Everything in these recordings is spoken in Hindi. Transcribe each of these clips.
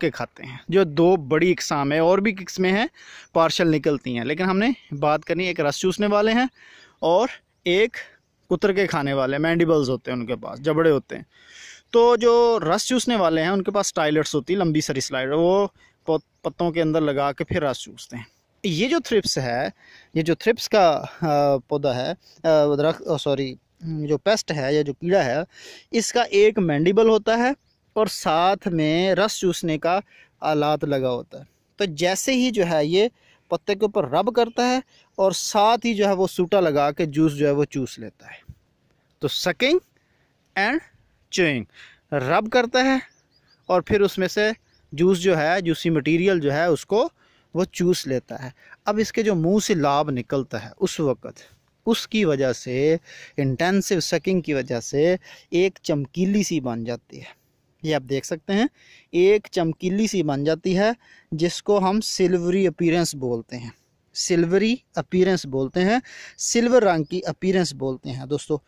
के खाते हैं जो दो बड़ी इकसाम है और भी किस्में हैं पार्शल निकलती हैं लेकिन हमने बात करनी एक रस चूसने वाले हैं और एक उतर के खाने वाले मैंडिबल्स होते हैं उनके पास जबड़े होते हैं तो जो रस चूसने वाले हैं उनके पास टाइलेट्स होती है लंबी सरी स्लाइड वो पत्तों के अंदर लगा के फिर रस चूसते हैं ये जो थ्रिप्स है ये जो थ्रिप्स का पौधा है सॉरी जो पेस्ट है या जो कीड़ा है इसका एक मैंडिबल होता है और साथ में रस चूसने का आलात लगा होता है तो जैसे ही जो है ये पत्ते के ऊपर रब करता है और साथ ही जो है वो सूटा लगा के जूस जो है वो चूस लेता है तो सकिंग एंड चुइंग रब करता है और फिर उसमें से जूस जो है जूसी मटेरियल जो है उसको वो चूस लेता है अब इसके जो मुंह से लाभ निकलता है उस वक़्त उसकी वजह से इंटेंसिव सकिंग की वजह से एक चमकीली सी बन जाती है ये आप देख सकते हैं एक चमकीली सी बन जाती है जिसको हम सिल्वरी अपीरेंस बोलते हैं सिल्वरी अपीरेंस बोलते हैं सिल्वर रंग की अपीरेंस बोलते हैं दोस्तों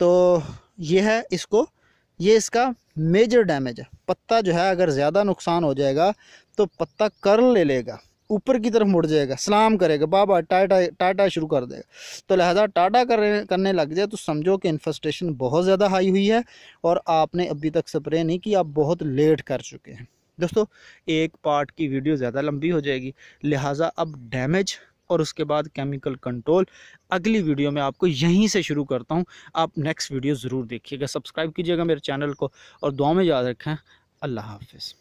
तो ये है इसको ये इसका मेजर डैमेज है पत्ता जो है अगर ज़्यादा नुकसान हो जाएगा तो पत्ता कर्ल ले लेगा ऊपर की तरफ मुड़ जाएगा सलाम करेगा बाबा टाटा टाटा शुरू कर देगा तो लिहाजा टाटा कर, करने लग जाए तो समझो कि इन्फेस्टेशन बहुत ज़्यादा हाई हुई है और आपने अभी तक स्प्रे नहीं की आप बहुत लेट कर चुके हैं दोस्तों एक पार्ट की वीडियो ज़्यादा लंबी हो जाएगी लिहाजा अब डैमेज और उसके बाद केमिकल कंट्रोल अगली वीडियो में आपको यहीं से शुरू करता हूँ आप नेक्स्ट वीडियो ज़रूर देखिएगा सब्सक्राइब कीजिएगा मेरे चैनल को और दुआ में याद रखें अल्लाह हाफिज़